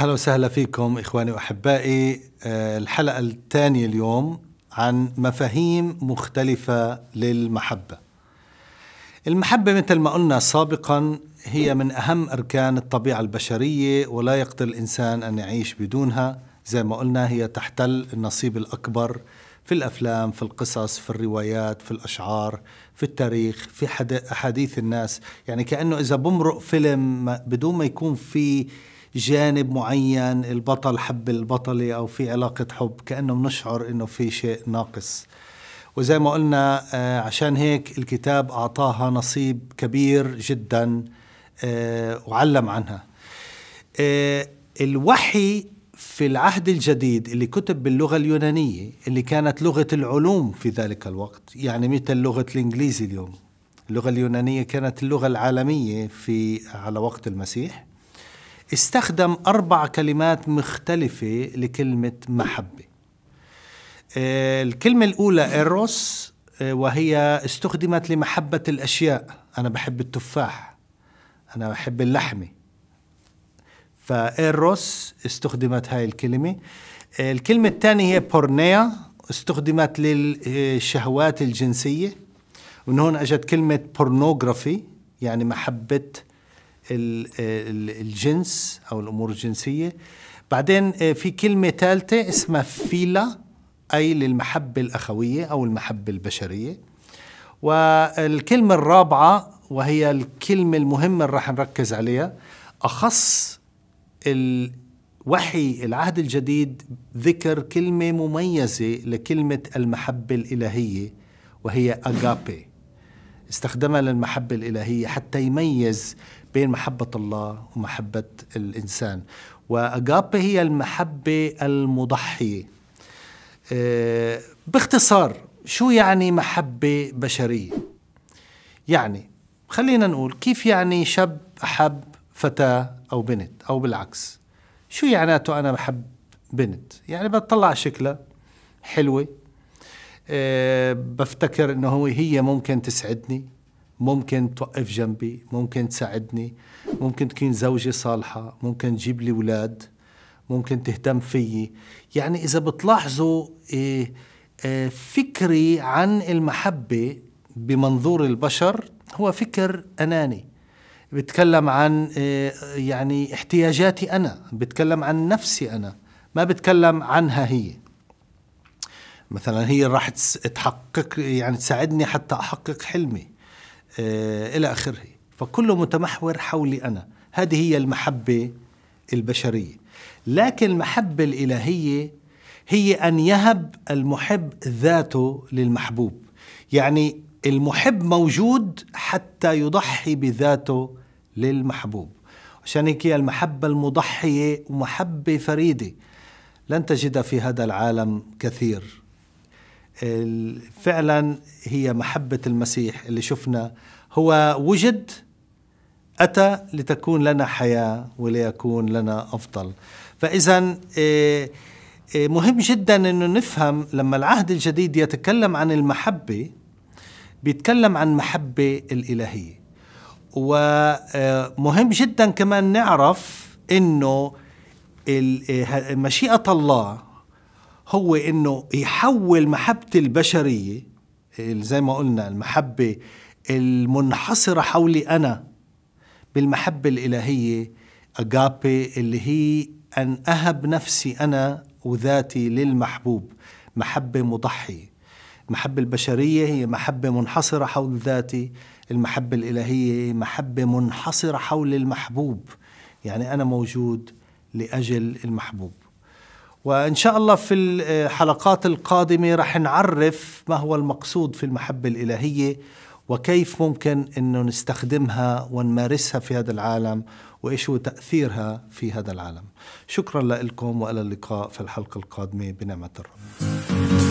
اهلا وسهلا فيكم اخواني واحبائي آه، الحلقه الثانيه اليوم عن مفاهيم مختلفه للمحبه المحبه مثل ما قلنا سابقا هي من اهم اركان الطبيعه البشريه ولا يقدر الانسان ان يعيش بدونها زي ما قلنا هي تحتل النصيب الاكبر في الافلام في القصص في الروايات في الاشعار في التاريخ في احاديث الناس يعني كانه اذا بمرق فيلم بدون ما يكون في جانب معين البطل حب البطلة أو في علاقة حب كأنه بنشعر أنه في شيء ناقص وزي ما قلنا آه، عشان هيك الكتاب أعطاها نصيب كبير جدا آه، وعلم عنها آه، الوحي في العهد الجديد اللي كتب باللغة اليونانية اللي كانت لغة العلوم في ذلك الوقت يعني مثل لغة الإنجليزي اليوم اللغة اليونانية كانت اللغة العالمية في على وقت المسيح استخدم أربع كلمات مختلفة لكلمة محبة آه، الكلمة الأولى إيروس آه، وهي استخدمت لمحبة الأشياء أنا بحب التفاح أنا بحب اللحمة فإيروس استخدمت هاي الكلمة آه، الكلمة الثانية هي بورنيا استخدمت للشهوات الجنسية ومن هون أجت كلمة بورنوغرافي يعني محبة الجنس او الامور الجنسيه بعدين آه، في كلمه ثالثه اسمها فيلا اي للمحبه الاخويه او المحبه البشريه والكلمه الرابعه وهي الكلمه المهمه اللي راح نركز عليها اخص وحي العهد الجديد ذكر كلمه مميزه لكلمه المحبه الالهيه وهي اغابي استخدمها للمحبه الالهيه حتى يميز بين محبة الله ومحبة الإنسان وأجابة هي المحبة المضحية آه، باختصار شو يعني محبة بشرية؟ يعني خلينا نقول كيف يعني شاب أحب فتاة أو بنت أو بالعكس شو يعناته أنا بحب بنت يعني بطلع شكلها حلوة أه بفتكر انه هي ممكن تسعدني ممكن توقف جنبي ممكن تساعدني ممكن تكون زوجة صالحة ممكن تجيب لي ولاد ممكن تهتم فيي يعني إذا بتلاحظوا إيه، إيه، فكري عن المحبة بمنظور البشر هو فكر أناني بتكلم عن إيه، يعني احتياجاتي أنا بتكلم عن نفسي أنا ما بتكلم عنها هي مثلا هي راح تحقق يعني تساعدني حتى أحقق حلمي آه، إلى آخره فكله متمحور حولي أنا هذه هي المحبة البشرية لكن المحبة الإلهية هي أن يهب المحب ذاته للمحبوب يعني المحب موجود حتى يضحي بذاته للمحبوب عشان هيك المحبة المضحية ومحبة فريدة لن تجد في هذا العالم كثير فعلا هي محبة المسيح اللي شفنا هو وجد أتى لتكون لنا حياة وليكون لنا أفضل فإذا آه، آه، مهم جدا أنه نفهم لما العهد الجديد يتكلم عن المحبة بيتكلم عن محبة الإلهية ومهم آه، جدا كمان نعرف أنه مشيئة الله هو انه يحول محبه البشريه زي ما قلنا المحبه المنحصره حولي انا بالمحبه الالهيه اجابي اللي هي ان اهب نفسي انا وذاتي للمحبوب محبه مضحيه المحبه البشريه هي محبه منحصره حول ذاتي المحبه الالهيه هي محبه منحصره حول المحبوب يعني انا موجود لاجل المحبوب وإن شاء الله في الحلقات آه، القادمة رح نعرف ما هو المقصود في المحبة الإلهية وكيف ممكن أنه نستخدمها ونمارسها في هذا العالم وإيش هو تأثيرها في هذا العالم شكرا لكم وإلى اللقاء في الحلقة القادمة بنعمة الرب